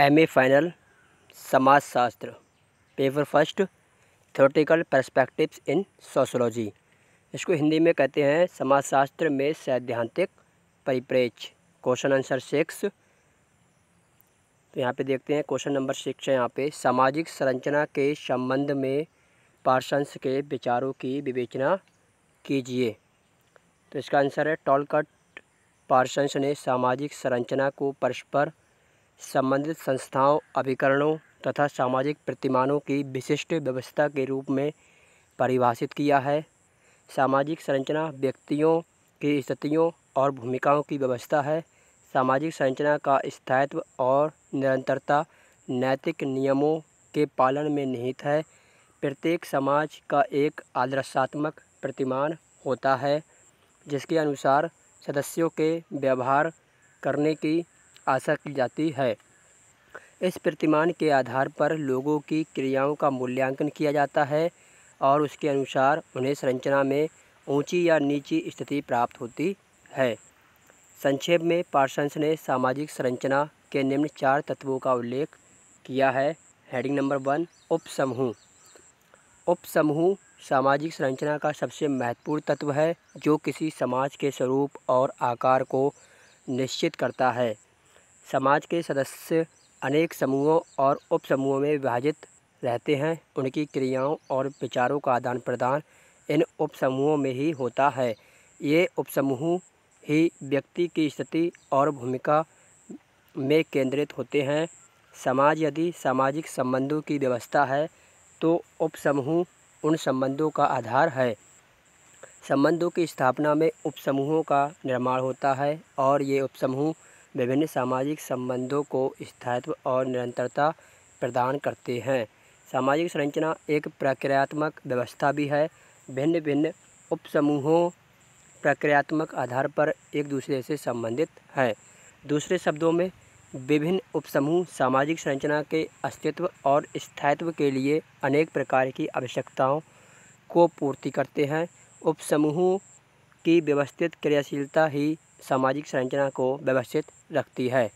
MA final समाजशास्त्र paper first theoretical perspectives in sociology इसको हिंदी में कहते हैं समाजशास्त्र में सैद्धांतिक परिप्रेक्ष्य क्वेश्चन आंसर सिक्स तो यहाँ पे देखते हैं क्वेश्चन नंबर सिक्स है यहाँ पे सामाजिक संरचना के संबंध में पार्सन्स के विचारों की विवेचना कीजिए तो इसका आंसर है टॉलकट पार्सन्स ने सामाजिक संरचना को परस्पर संबंधित संस्थाओं अभिकरणों तथा सामाजिक प्रतिमानों की विशिष्ट व्यवस्था के रूप में परिभाषित किया है सामाजिक संरचना व्यक्तियों की स्थितियों और भूमिकाओं की व्यवस्था है सामाजिक संरचना का स्थायित्व और निरंतरता नैतिक नियमों के पालन में निहित है प्रत्येक समाज का एक आदर्शात्मक प्रतिमान होता है जिसके अनुसार सदस्यों के व्यवहार करने की आशा की जाती है इस प्रतिमान के आधार पर लोगों की क्रियाओं का मूल्यांकन किया जाता है और उसके अनुसार उन्हें संरचना में ऊंची या नीची स्थिति प्राप्त होती है संक्षेप में पार्सन्स ने सामाजिक संरचना के निम्न चार तत्वों का उल्लेख किया है हेडिंग नंबर वन उपसमूह उपसमूह सामाजिक संरचना का सबसे महत्वपूर्ण तत्व है जो किसी समाज के स्वरूप और आकार को निश्चित करता है समाज के सदस्य अनेक समूहों और उपसमूहों में विभाजित रहते हैं उनकी क्रियाओं और विचारों का आदान प्रदान इन उपसमूहों में ही होता है ये उपसमूह ही व्यक्ति की स्थिति और भूमिका में केंद्रित होते हैं समाज यदि सामाजिक संबंधों की व्यवस्था है तो उपसमूह उन संबंधों का आधार है संबंधों की स्थापना में उपसमूहों का निर्माण होता है और ये उपसमूह विभिन्न सामाजिक संबंधों को स्थायित्व और निरंतरता प्रदान करते हैं सामाजिक संरचना एक प्रक्रियात्मक व्यवस्था भी है भिन्न भिन्न उपसमूहों प्रक्रियात्मक आधार पर एक दूसरे से संबंधित है दूसरे शब्दों में विभिन्न उपसमूह सामाजिक संरचना के अस्तित्व और स्थायित्व के लिए अनेक प्रकार की आवश्यकताओं को पूर्ति करते हैं उपसमूहों की व्यवस्थित क्रियाशीलता ही सामाजिक संरचना को व्यवस्थित रखती है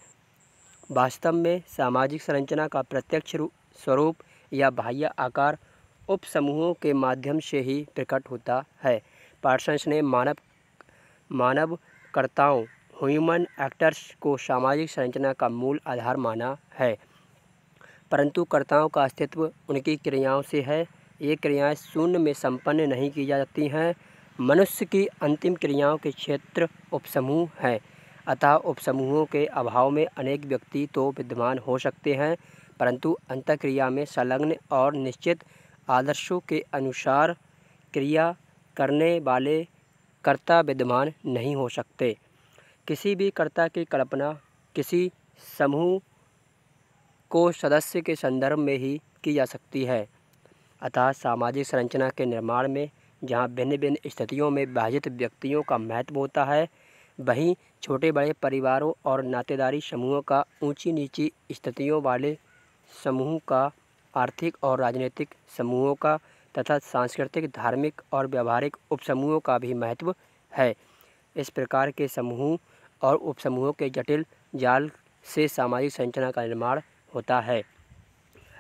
वास्तव में सामाजिक संरचना का प्रत्यक्ष स्वरूप या बाह्य आकार उपसमूहों के माध्यम से ही प्रकट होता है पार्सन्स ने मानव मानवकर्ताओं ह्यूमन एक्टर्स को सामाजिक संरचना का मूल आधार माना है परंतु कर्ताओं का अस्तित्व उनकी क्रियाओं से है ये क्रियाएं शून्य में संपन्न नहीं की जाती हैं मनुष्य की अंतिम क्रियाओं के क्षेत्र उपसमूह हैं अतः उपसमूहों के अभाव में अनेक व्यक्ति तो विद्यमान हो सकते हैं परंतु अंतक्रिया में संलग्न और निश्चित आदर्शों के अनुसार क्रिया करने वाले कर्ता विद्यमान नहीं हो सकते किसी भी कर्ता की कल्पना किसी समूह को सदस्य के संदर्भ में ही की जा सकती है अतः सामाजिक संरचना के निर्माण में जहाँ भिन्न भिन्न स्थितियों में विभाजित व्यक्तियों का महत्व होता है वहीं छोटे बड़े परिवारों और नातेदारी समूहों का ऊंची नीची स्थितियों वाले समूह का आर्थिक और राजनीतिक समूहों का तथा सांस्कृतिक धार्मिक और व्यावहारिक उपसमूहों का भी महत्व है इस प्रकार के समूह और उपसमूहों के जटिल जाल से सामाजिक संरचना का निर्माण होता है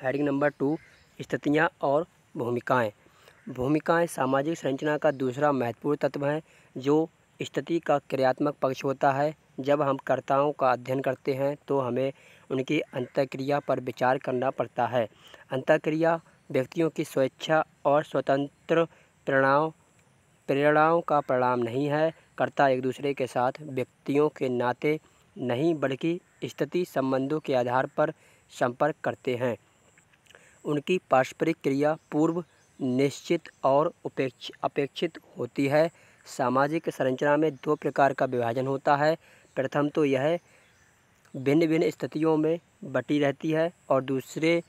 हेडिंग नंबर टू स्थितियाँ और भूमिकाएँ भूमिकाएं सामाजिक संरचना का दूसरा महत्वपूर्ण तत्व है जो स्थिति का क्रियात्मक पक्ष होता है जब हम कर्ताओं का अध्ययन करते हैं तो हमें उनकी अंतक्रिया पर विचार करना पड़ता है अंतक्रिया व्यक्तियों की स्वेच्छा और स्वतंत्र प्रेरणाओं प्रेरणाओं का परिणाम नहीं है कर्ता एक दूसरे के साथ व्यक्तियों के नाते नहीं बल्कि स्थिति संबंधों के आधार पर संपर्क करते हैं उनकी पारस्परिक क्रिया पूर्व निश्चित और उपेक्ष अपेक्षित होती है सामाजिक संरचना में दो प्रकार का विभाजन होता है प्रथम तो यह भिन्न भिन्न स्थितियों में बटी रहती है और दूसरे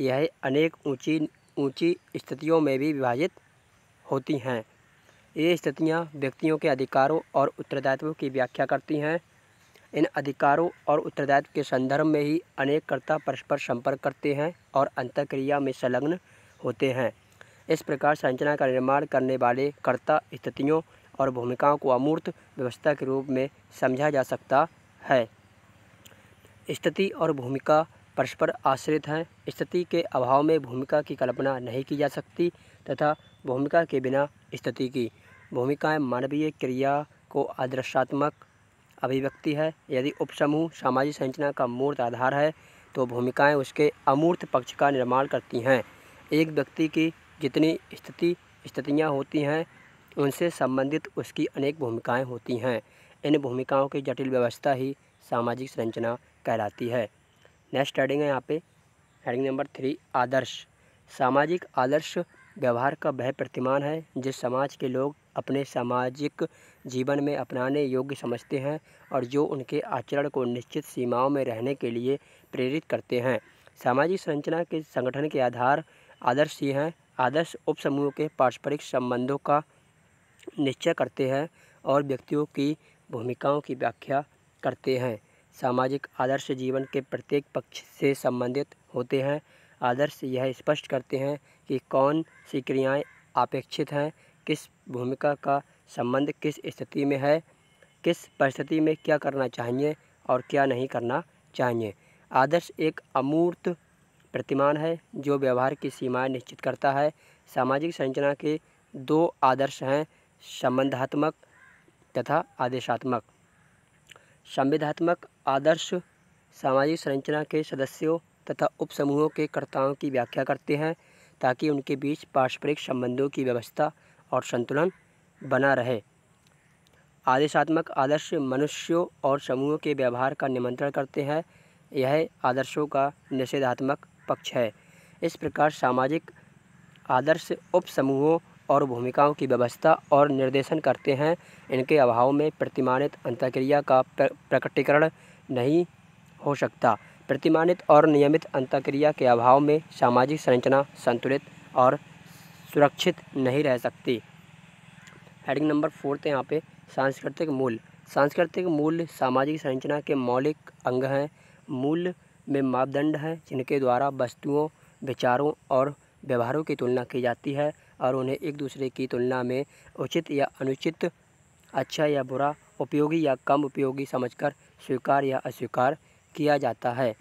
यह अनेक ऊंची ऊंची स्थितियों में भी विभाजित होती हैं ये स्थितियाँ व्यक्तियों के अधिकारों और उत्तरदायित्व की व्याख्या करती हैं इन अधिकारों और उत्तरदायित्व के संदर्भ में ही अनेक कर्ता परस्पर संपर्क करते हैं और अंतक्रिया में संलग्न होते हैं इस प्रकार संरचना का निर्माण करने वाले कर्ता स्थितियों और भूमिकाओं को अमूर्त व्यवस्था के रूप में समझा जा सकता है स्थिति और भूमिका परस्पर आश्रित हैं स्थिति के अभाव में भूमिका की कल्पना नहीं की जा सकती तथा भूमिका के बिना स्थिति की भूमिकाएं मानवीय क्रिया को आदर्शात्मक अभिव्यक्ति है यदि उपसमूह सामाजिक संरचना का मूर्त आधार है तो भूमिकाएं उसके अमूर्त पक्ष का निर्माण करती हैं एक व्यक्ति की जितनी स्थिति स्थितियाँ होती हैं उनसे संबंधित उसकी अनेक भूमिकाएँ होती हैं इन भूमिकाओं की जटिल व्यवस्था ही सामाजिक संरचना कहलाती है नेक्स्ट हेडिंग है यहाँ पे हेडिंग नंबर थ्री आदर्श सामाजिक आदर्श व्यवहार का वह प्रतिमान है जिस समाज के लोग अपने सामाजिक जीवन में अपनाने योग्य समझते हैं और जो उनके आचरण को निश्चित सीमाओं में रहने के लिए प्रेरित करते हैं सामाजिक संरचना के संगठन के आधार आदर्श ये हैं आदर्श समूहों के पारस्परिक संबंधों का निश्चय करते हैं और व्यक्तियों की भूमिकाओं की व्याख्या करते हैं सामाजिक आदर्श जीवन के प्रत्येक पक्ष से संबंधित होते हैं आदर्श यह स्पष्ट करते हैं कि कौन सी क्रियाएँ अपेक्षित हैं किस भूमिका का संबंध किस स्थिति में है किस परिस्थिति में क्या करना चाहिए और क्या नहीं करना चाहिए आदर्श एक अमूर्त प्रतिमान है जो व्यवहार की सीमाएं निश्चित करता है सामाजिक संरचना के दो आदर्श हैं संबंधात्मक तथा आदेशात्मक संविधात्मक आदर्श सामाजिक संरचना के सदस्यों तथा उपसमूहों के कर्ताओं की व्याख्या करते हैं ताकि उनके बीच पारस्परिक संबंधों की व्यवस्था और संतुलन बना रहे आदेशात्मक आदर्श मनुष्यों और समूहों के व्यवहार का निमंत्रण करते हैं यह आदर्शों का निषेधात्मक पक्ष है इस प्रकार सामाजिक आदर्श उपसमूहों और भूमिकाओं की व्यवस्था और निर्देशन करते हैं इनके अभाव में प्रतिमानित अंतक्रिया का प्रकटीकरण नहीं हो सकता प्रतिमानित और नियमित अंतक्रिया के अभाव में सामाजिक संरचना संतुलित और सुरक्षित नहीं रह सकती हेडिंग नंबर फोर्थ यहाँ पे सांस्कृतिक मूल सांस्कृतिक मूल सामाजिक संरचना के मौलिक अंग हैं मूल वे मापदंड हैं जिनके द्वारा वस्तुओं विचारों और व्यवहारों की तुलना की जाती है और उन्हें एक दूसरे की तुलना में उचित या अनुचित अच्छा या बुरा उपयोगी या कम उपयोगी समझकर स्वीकार या अस्वीकार किया जाता है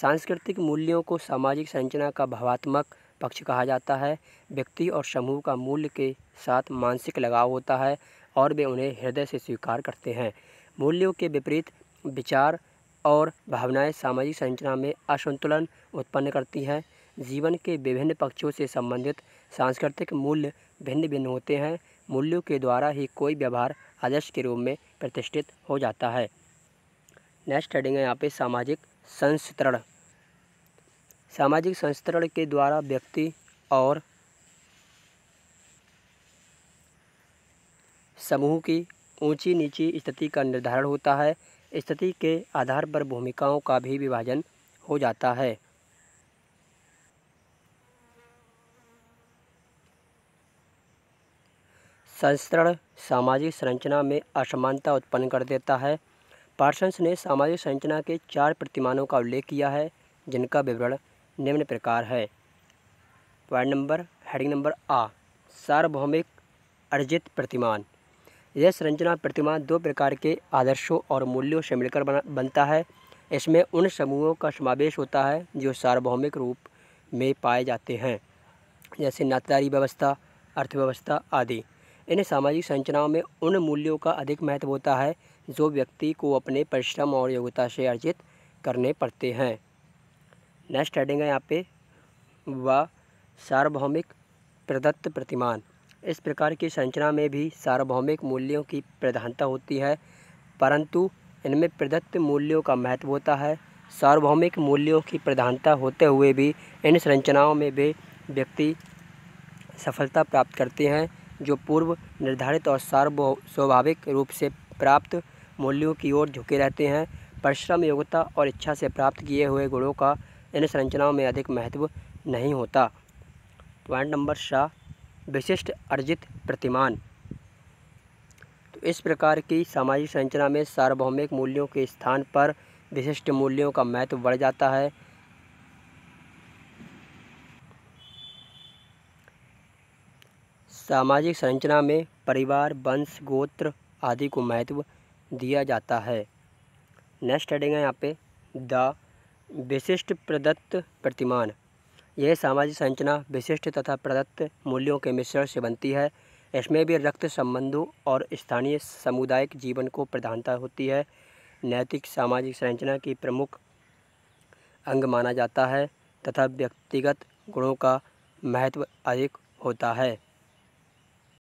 सांस्कृतिक मूल्यों को सामाजिक संरचना का भावात्मक पक्ष कहा जाता है व्यक्ति और समूह का मूल्य के साथ मानसिक लगाव होता है और वे उन्हें हृदय से स्वीकार करते हैं मूल्यों के विपरीत विचार और भावनाएं सामाजिक संरचना में असंतुलन उत्पन्न करती हैं जीवन के विभिन्न पक्षों से संबंधित सांस्कृतिक मूल्य भिन्न भिन्न होते हैं मूल्यों के द्वारा ही कोई व्यवहार आदर्श के रूप में प्रतिष्ठित हो जाता है नेक्स्ट हेडिंग है यहाँ पे सामाजिक संस्तरण सामाजिक संस्तरण के द्वारा व्यक्ति और समूह की ऊंची नीची स्थिति का निर्धारण होता है स्थिति के आधार पर भूमिकाओं का भी विभाजन हो जाता है संस्करण सामाजिक संरचना में असमानता उत्पन्न कर देता है पार्सन्स ने सामाजिक संरचना के चार प्रतिमानों का उल्लेख किया है जिनका विवरण निम्न प्रकार है पॉइंट नंबर हेडिंग नंबर आ सार्वभौमिक अर्जित प्रतिमान यह संरचना प्रतिमा दो प्रकार के आदर्शों और मूल्यों से मिलकर बना बनता है इसमें उन समूहों का समावेश होता है जो सार्वभौमिक रूप में पाए जाते हैं जैसे नातेदारी व्यवस्था अर्थव्यवस्था आदि इन सामाजिक संरचनाओं में उन मूल्यों का अधिक महत्व होता है जो व्यक्ति को अपने परिश्रम और योग्यता से अर्जित करने पड़ते हैं नेक्स्ट हेडिंग है यहाँ पे व सार्वभौमिक प्रदत्त प्रतिमान इस प्रकार की संरचना में भी सार्वभौमिक मूल्यों की प्रधानता होती है परंतु इनमें प्रदत्त मूल्यों का महत्व होता है सार्वभौमिक मूल्यों की प्रधानता होते हुए भी इन संरचनाओं में वे व्यक्ति सफलता प्राप्त करते हैं जो पूर्व निर्धारित और सार्व स्वाभाविक रूप से प्राप्त मूल्यों की ओर झुके रहते हैं परिश्रम योग्यता और इच्छा से प्राप्त किए हुए गुणों का इन संरचनाओं में अधिक महत्व नहीं होता पॉइंट नंबर शाह विशिष्ट अर्जित प्रतिमान तो इस प्रकार की सामाजिक संरचना में सार्वभौमिक मूल्यों के स्थान पर विशिष्ट मूल्यों का महत्व बढ़ जाता है सामाजिक संरचना में परिवार वंश गोत्र आदि को महत्व दिया जाता है नेक्स्ट हेडिंग है यहाँ पे द विशिष्ट प्रदत्त प्रतिमान यह सामाजिक संरचना विशिष्ट तथा प्रदत्त मूल्यों के मिश्रण से बनती है इसमें भी रक्त संबंधों और स्थानीय सामुदायिक जीवन को प्रधानता होती है नैतिक सामाजिक संरचना की प्रमुख अंग माना जाता है तथा व्यक्तिगत गुणों का महत्व अधिक होता है